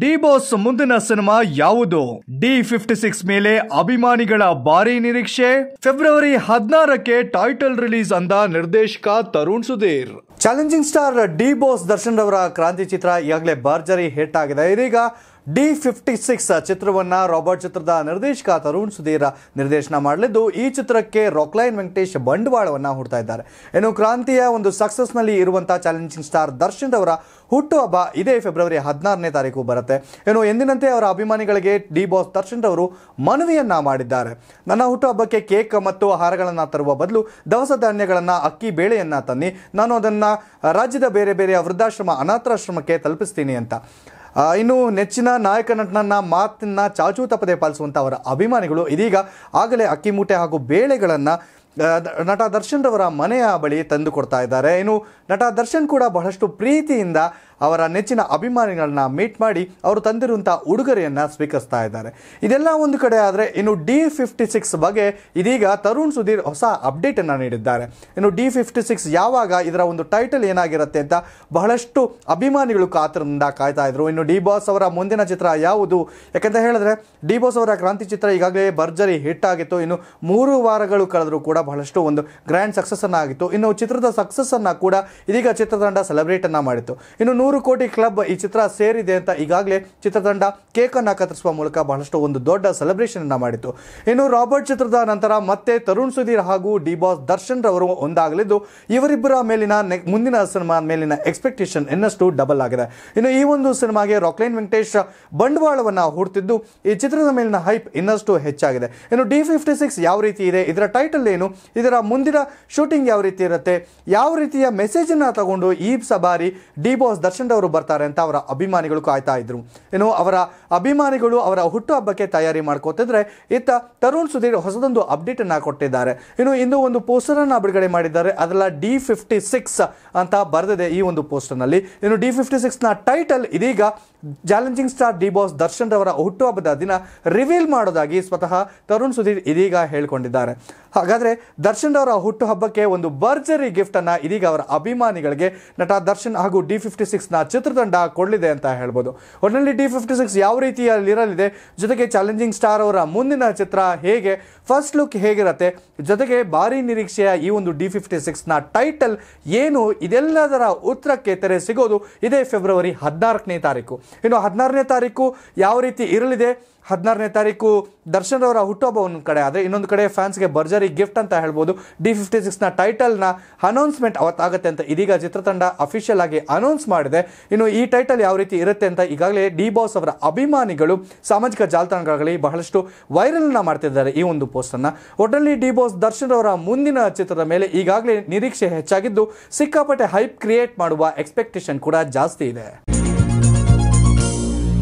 D boss ಮುಂದಿನ cinema ಯಾವುದು D fifty six ಮೇಲೆ ಅಭಿಮಾನಿಗಳ ಭಾರಿ ನಿರೀಕ್ಷೆ ಫೆಬ್ರವರಿ ಹದಿನಾರಕ್ಕೆ ಟೈಟಲ್ ರಿಲೀಸ್ ಅಂದ ನಿರ್ದೇಶಕ Tarun Sudhir challenging star D boss Darshan ರವರ ಕ್ರಾಂತಿ ಚಿತ್ರ ಈಗಾಗಲೇ ಭರ್ಜರಿ ಹಿಟ್ ಆಗಿದೆ ಇದೀಗ ಡಿ ಫಿಫ್ಟಿ ಸಿಕ್ಸ್ ಚಿತ್ರವನ್ನು ರಾಬರ್ಟ್ ಚಿತ್ರದ ನಿರ್ದೇಶಕ ತರುಣ್ ಸುಧೀರ್ ನಿರ್ದೇಶನ ಮಾಡಲಿದ್ದು ಈ ಚಿತ್ರಕ್ಕೆ ರಾಕ್ಲೈನ್ ವೆಂಕಟೇಶ್ ಬಂಡವಾಳವನ್ನು ಹುಡ್ತಾ ಇದ್ದಾರೆ ಏನು ಕ್ರಾಂತಿಯ ಒಂದು ಸಕ್ಸಸ್ನಲ್ಲಿ ಇರುವಂತಹ ಚಾಲೆಂಜಿಂಗ್ ಸ್ಟಾರ್ ದರ್ಶನ್ ಅವರ ಹುಟ್ಟುಹಬ್ಬ ಇದೇ ಫೆಬ್ರವರಿ ಹದಿನಾರನೇ ತಾರೀಕು ಬರುತ್ತೆ ಏನು ಎಂದಿನಂತೆ ಅವರ ಅಭಿಮಾನಿಗಳಿಗೆ ಡಿ ಬಾಸ್ ದರ್ಶನ್ ಅವರು ಮನವಿಯನ್ನ ಮಾಡಿದ್ದಾರೆ ನನ್ನ ಹುಟ್ಟುಹಬ್ಬಕ್ಕೆ ಕೇಕ್ ಮತ್ತು ಆಹಾರಗಳನ್ನು ತರುವ ಬದಲು ದವಸ ಧಾನ್ಯಗಳನ್ನು ಅಕ್ಕಿ ಬೇಳೆಯನ್ನು ತನ್ನಿ ನಾನು ಅದನ್ನು ರಾಜ್ಯದ ಬೇರೆ ಬೇರೆ ವೃದ್ಧಾಶ್ರಮ ಅನಾಥಾಶ್ರಮಕ್ಕೆ ತಲುಪಿಸ್ತೀನಿ ಅಂತ ಇನ್ನು ನೆಚ್ಚಿನ ನಾಯಕ ನಟನನ್ನ ಮಾತನ್ನ ಚಾಚೂ ತಪ್ಪದೆ ಪಾಲಿಸುವಂಥ ಅವರ ಅಭಿಮಾನಿಗಳು ಇದೀಗ ಆಗಲೇ ಅಕ್ಕಿಮೂಟೆ ಹಾಗೂ ಬೇಳೆಗಳನ್ನು ನಟ ದರ್ಶನ್ ರವರ ಮನೆಯ ಬಳಿ ತಂದು ಕೊಡ್ತಾ ಇದ್ದಾರೆ ಇನ್ನು ನಟ ದರ್ಶನ್ ಕೂಡ ಬಹಳಷ್ಟು ಪ್ರೀತಿಯಿಂದ ಅವರ ನೆಚ್ಚಿನ ಅಭಿಮಾನಿಗಳನ್ನ ಮೀಟ್ ಮಾಡಿ ಅವರು ತಂದಿರುವಂತಹ ಉಡುಗೊರೆಯನ್ನು ಸ್ವೀಕರಿಸ್ತಾ ಇದ್ದಾರೆ ಇದೆಲ್ಲ ಒಂದು ಕಡೆ ಆದರೆ ಇನ್ನು ಡಿ ಫಿಫ್ಟಿ ಸಿಕ್ಸ್ ಬಗ್ಗೆ ಇದೀಗ ತರುಣ್ ಸುಧೀರ್ ಹೊಸ ಅಪ್ಡೇಟ್ ಅಪ್ಡೇಟನ್ನು ನೀಡಿದ್ದಾರೆ ಇನ್ನು ಡಿ ಫಿಫ್ಟಿ ಸಿಕ್ಸ್ ಯಾವಾಗ ಇದರ ಒಂದು ಟೈಟಲ್ ಏನಾಗಿರುತ್ತೆ ಅಂತ ಬಹಳಷ್ಟು ಅಭಿಮಾನಿಗಳು ಕಾತರದಿಂದ ಕಾಯ್ತಾ ಇದ್ರು ಇನ್ನು ಡಿ ಬಾಸ್ ಅವರ ಮುಂದಿನ ಚಿತ್ರ ಯಾವುದು ಯಾಕಂತ ಹೇಳಿದ್ರೆ ಡಿ ಬಾಸ್ ಅವರ ಕ್ರಾಂತಿ ಚಿತ್ರ ಈಗಾಗಲೇ ಭರ್ಜರಿ ಹಿಟ್ ಆಗಿತ್ತು ಇನ್ನು ಮೂರು ವಾರಗಳು ಕಳೆದರೂ ಕೂಡ ಬಹಳಷ್ಟು ಒಂದು ಗ್ರ್ಯಾಂಡ್ ಸಕ್ಸಸ್ಸನ್ನು ಆಗಿತ್ತು ಇನ್ನು ಚಿತ್ರದ ಸಕ್ಸಸ್ಸನ್ನು ಕೂಡ ಇದೀಗ ಚಿತ್ರತಂಡ ಸೆಲೆಬ್ರೇಟನ್ನು ಮಾಡಿತ್ತು ಇನ್ನು ನೂರು ಕೋಟಿ ಕ್ಲಬ್ ಈ ಚಿತ್ರ ಸೇರಿದೆ ಅಂತ ಈಗಾಗಲೇ ಚಿತ್ರತಂಡ ಕೇಕನ್ನು ಕತ್ತರಿಸುವ ಮೂಲಕ ಬಹಳಷ್ಟು ಒಂದು ದೊಡ್ಡ ಸೆಲೆಬ್ರೇಷನನ್ನು ಮಾಡಿತ್ತು ಇನ್ನು ರಾಬರ್ಟ್ ಚಿತ್ರದ ನಂತರ ಮತ್ತೆ ತರುಣ್ ಸುಧೀರ್ ಹಾಗೂ ಡಿ ಬಾಸ್ ದರ್ಶನ್ ರವರು ಒಂದಾಗಲಿದ್ದು ಇವರಿಬ್ಬರ ಮೇಲಿನ ಮುಂದಿನ ಸಿನಿಮಾ ಮೇಲಿನ ಎಕ್ಸ್ಪೆಕ್ಟೇಷನ್ ಇನ್ನಷ್ಟು ಡಬಲ್ ಆಗಿದೆ ಇನ್ನು ಈ ಒಂದು ಸಿನಿಮಾಗೆ ರಾಕ್ಲೈನ್ ವೆಂಕಟೇಶ್ ಬಂಡವಾಳವನ್ನು ಹೂಡ್ತಿದ್ದು ಈ ಚಿತ್ರದ ಮೇಲಿನ ಹೈಪ್ ಇನ್ನಷ್ಟು ಹೆಚ್ಚಾಗಿದೆ ಇನ್ನು ಡಿ ಫಿಫ್ಟಿ ಸಿಕ್ಸ್ ಯಾವ ರೀತಿ ಇದೆ ಇದರ ಟೈಟಲ್ ಏನು ಇದರ ಮುಂದಿನ ಶೂಟಿಂಗ್ ಯಾವ ರೀತಿ ಇರುತ್ತೆ ಯಾವ ರೀತಿಯ ಮೆಸೇಜನ್ನು ತಗೊಂಡು ಈ ಸಬಾರಿ ಡಿ ಬಾಸ್ ದರ್ಶನ್ ಅವರು ಬರ್ತಾರೆ ಅಂತ ಅವರ ಅಭಿಮಾನಿಗಳು ಕಾಯ್ತಾ ಇದ್ರು ಇನ್ನು ಅವರ ಅಭಿಮಾನಿಗಳು ಅವರ ಹುಟ್ಟುಹಬ್ಬಕ್ಕೆ ತಯಾರಿ ಮಾಡ್ಕೋತಿದ್ರೆ ಇತ್ತ ತರುಣ್ ಸುಧೀರ್ ಹೊಸದೊಂದು ಅಪ್ಡೇಟ್ ಅಪ್ಡೇಟನ್ನು ಕೊಟ್ಟಿದ್ದಾರೆ ಇನ್ನು ಇಂದು ಒಂದು ಪೋಸ್ಟರನ್ನು ಬಿಡುಗಡೆ ಮಾಡಿದ್ದಾರೆ ಅದೆಲ್ಲ ಡಿ ಫಿಫ್ಟಿ ಸಿಕ್ಸ್ ಅಂತ ಬರೆದಿದೆ ಈ ಒಂದು ಪೋಸ್ಟರ್ ನಲ್ಲಿ ಇನ್ನು ಡಿ ಫಿಫ್ಟಿ ನ ಟೈಟಲ್ ಇದೀಗ challenging star D boss Darshan ರವರ ಹುಟ್ಟುಹಬ್ಬದ ದಿನ ರಿವೀಲ್ ಮಾಡೋದಾಗಿ ಸ್ವತಃ ತರುಣ್ ಸುಧೀರ್ ಇದೀಗ ಹೇಳಿಕೊಂಡಿದ್ದಾರೆ ಹಾಗಾದರೆ ದರ್ಶನ್ ಅವರ ಹುಟ್ಟುಹಬ್ಬಕ್ಕೆ ಒಂದು ಭರ್ಜರಿ ಗಿಫ್ಟನ್ನು ಇದೀಗ ಅವರ ಅಭಿಮಾನಿಗಳಿಗೆ ನಟ ದರ್ಶನ್ ಹಾಗೂ ಡಿ ಫಿಫ್ಟಿ ಸಿಕ್ಸ್ನ ಚಿತ್ರತಂಡ ಕೊಡಲಿದೆ ಅಂತ ಹೇಳ್ಬೋದು ಒಟ್ಟಿನಲ್ಲಿ ಡಿ ಫಿಫ್ಟಿ ಸಿಕ್ಸ್ ಯಾವ ರೀತಿಯಲ್ಲಿರಲಿದೆ ಜೊತೆಗೆ ಚಾಲೆಂಜಿಂಗ್ ಸ್ಟಾರ್ ಅವರ ಮುಂದಿನ ಚಿತ್ರ ಹೇಗೆ ಫಸ್ಟ್ ಲುಕ್ ಹೇಗಿರುತ್ತೆ ಜೊತೆಗೆ ಭಾರಿ ನಿರೀಕ್ಷೆಯ ಈ ಒಂದು ಡಿ ಫಿಫ್ಟಿ ಸಿಕ್ಸ್ನ ಟೈಟಲ್ ಏನು ಇದೆಲ್ಲದರ ಉತ್ತರಕ್ಕೆ ತೆರೆ ಸಿಗೋದು ಇದೇ ಫೆಬ್ರವರಿ ಹದಿನಾಲ್ಕನೇ ತಾರೀಕು ಇನ್ನು ಹದಿನಾರನೇ ತಾರೀಕು ಯಾವ ರೀತಿ ಇರಲಿದೆ ಹದಿನಾರನೇ ತಾರೀಕು ದರ್ಶನ್ ಅವರ ಹುಟ್ಟುಹಬ್ಬ ಒಂದು ಕಡೆ ಆದರೆ ಇನ್ನೊಂದು ಕಡೆ ಫ್ಯಾನ್ಸ್ಗೆ ಭರ್ಜರಿ ಗಿಫ್ಟ್ ಅಂತ ಹೇಳ್ಬೋದು ಡಿ ಫಿಫ್ಟಿ ಸಿಕ್ಸ್ನ ಟೈಟಲ್ನ ಅನೌನ್ಸ್ಮೆಂಟ್ ಅವತ್ತಾಗುತ್ತೆ ಅಂತ ಇದೀಗ ಚಿತ್ರತಂಡ ಅಫಿಷಿಯಲ್ ಆಗಿ ಅನೌನ್ಸ್ ಮಾಡಿದೆ ಇನ್ನು ಈ ಟೈಟಲ್ ಯಾವ ರೀತಿ ಇರುತ್ತೆ ಅಂತ ಈಗಾಗಲೇ ಡಿ ಬಾಸ್ ಅವರ ಅಭಿಮಾನಿಗಳು ಸಾಮಾಜಿಕ ಜಾಲತಾಣಗಳಲ್ಲಿ ಬಹಳಷ್ಟು ವೈರಲ್ನ ಮಾಡ್ತಿದ್ದಾರೆ ಈ ಒಂದು ಪೋಸ್ಟನ್ನು ಒಟ್ಟಲ್ಲಿ ಡಿ ಬಾಸ್ ದರ್ಶನ್ ಅವರ ಮುಂದಿನ ಚಿತ್ರದ ಮೇಲೆ ಈಗಾಗಲೇ ನಿರೀಕ್ಷೆ ಹೆಚ್ಚಾಗಿದ್ದು ಸಿಕ್ಕಾಪಟ್ಟೆ ಹೈಪ್ ಕ್ರಿಯೇಟ್ ಮಾಡುವ ಎಕ್ಸ್ಪೆಕ್ಟೇಷನ್ ಕೂಡ ಜಾಸ್ತಿ ಇದೆ